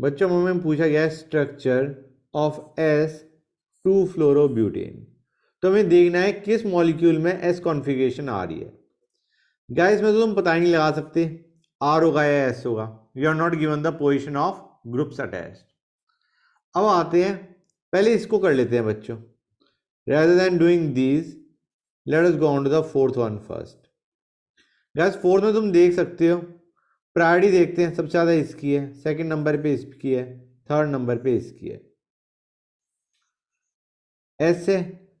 बच्चों में पूछा गया structure of S two fluorobutane तो हमें देखना है किस मॉलिक्यूल में एस कॉन्फ़िगरेशन आ रही है गैस में तो तुम पता ही नहीं लगा सकते आर होगा या एस होगा you are not given the position of groups attach अब आते हैं पहले इसको कर लेते हैं बच्चों rather than doing these let us go on to the fourth one first guys fourth में तुम देख सकते हो प्रायोरिटी देखते हैं सबसे ज़्यादा इसकी है सेकंड नंबर पे इसकी है थर्ड नंबर पे इसकी है ऐसे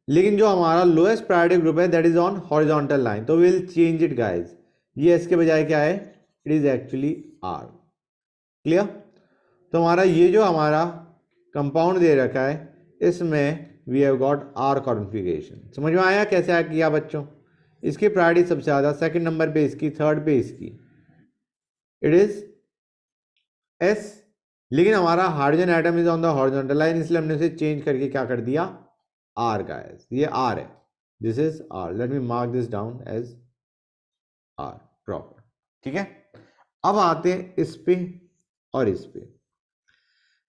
लेकिन जो हमारा लोएस्ट प्रायोरिटी ग्रुप है that is on horizontal line तो विल चेंज इट गाइज ये एस के बजाय क्या है it is actually R clear तो हमारा ये जो हमारा कंपाउंड दे रखा है इसमें we have got R configuration समझ में आया कैसे आया किया बच्चों इसकी प्रायोरिटी सबसे ज़्यादा सेकंड नंबर पे इसकी थर्ड पे इसकी इट इज एस लेकिन हमारा hydrogen item is on the horizontal line इसलिए हमने उसे चेंज करके क्या कर दिया आर का एस ये आर है this is R let me mark this down as R proper ठीक है अब आते हैं इस पे और इस पे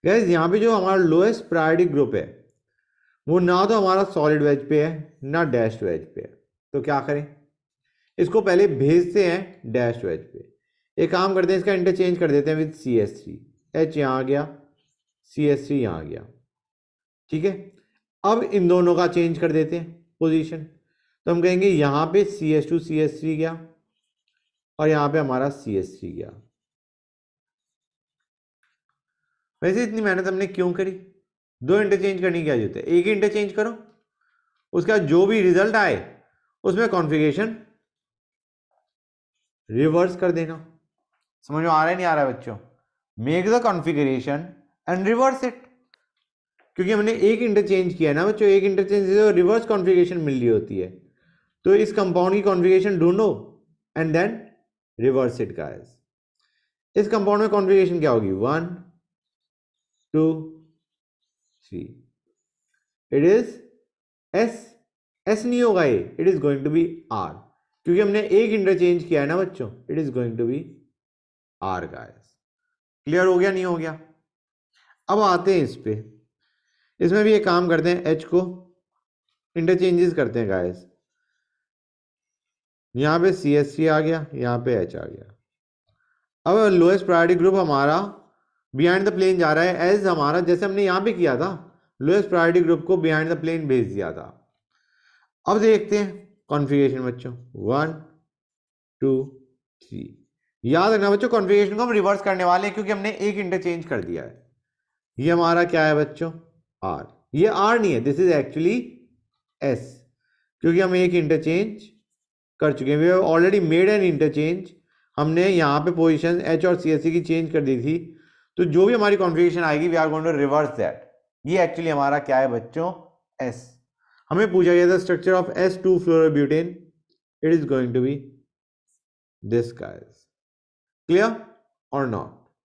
गैस यहां पे जो हमारा लोएस्ट प्रायोरिटी ग्रुप है वो ना तो हमारा सॉलिड वेज पे है ना डैश वेज पे है तो क्या करें इसको पहले भेजते हैं डैश वेज पे एक काम करते हैं इसका इंटरचेंज कर देते हैं with C S three H यहाँ आ गया सी एस थ्री यहाँ आ गया ठीक है अब इन दोनों का चेंज कर देते हैं पोजीशन तो हम कहेंगे यहाँ पे C S two C S three गया और यहाँ पे हमारा सी एस थ्री गया वैसे इतनी मेहनत हमने क्यों करी दो इंटरचेंज करने की जरूरत है एक ही इंटरचेंज करो उसका जो भी रिजल्ट आए उसमें कॉन्फ़िगरेशन रिवर्स कर देना समझ में आ रहा है नहीं आ रहा है बच्चों make the configuration and reverse it क्योंकि हमने एक इंटरचेंज किया है ना बच्चों एक इंटरचेंज से रिवर्स तो कॉन्फिगरेशन मिल रही होती है तो इस कंपाउंड की कॉन्फिगरेशन ढूंढो एंड देन रिवर्स इट का इस कंपाउंड में कॉन्फिगरेशन क्या होगी one two three it is S S नहीं होगा ये it is going to be R क्योंकि हमने एक इंटरचेंज किया है ना बच्चों it is going to be R guys clear हो गया नहीं हो गया अब आते हैं इस पे इसमें भी एक काम करते हैं एच को इंटरचेंजेस करते हैं गायस यहाँ पे सी एस सी आ गया यहाँ पे एच आ गया अब लोएस्ट प्रायोरिटी ग्रुप हमारा बियाइंड द प्लेन जा रहा है एज हमारा जैसे हमने यहाँ पे किया था लोएस्ट प्रायोरिटी ग्रुप को बियाइंड द प्लेन भेज दिया था अब देखते हैं कॉन्फ़िगरेशन बच्चों वन टू थ्री याद रखना बच्चों कॉन्फ़िगरेशन को हम रिवर्स करने वाले हैं क्योंकि हमने एक इंटरचेंज कर दिया है ये हमारा क्या है बच्चों आर ये आर नहीं है दिस इज एक्चुअली एस क्योंकि हम एक इंटरचेंज कर चुके हैं we have already made an interchange हमने यहाँ पे पोजीशन एच और सी एस सी की चेंज कर दी थी तो जो भी हमारी कॉन्फ़िगरेशन आएगी we are going to reverse that ये एक्चुअली हमारा क्या है बच्चों एस हमें पूछा गया था structure of S two fluorobutane it is going to be this guys clear or not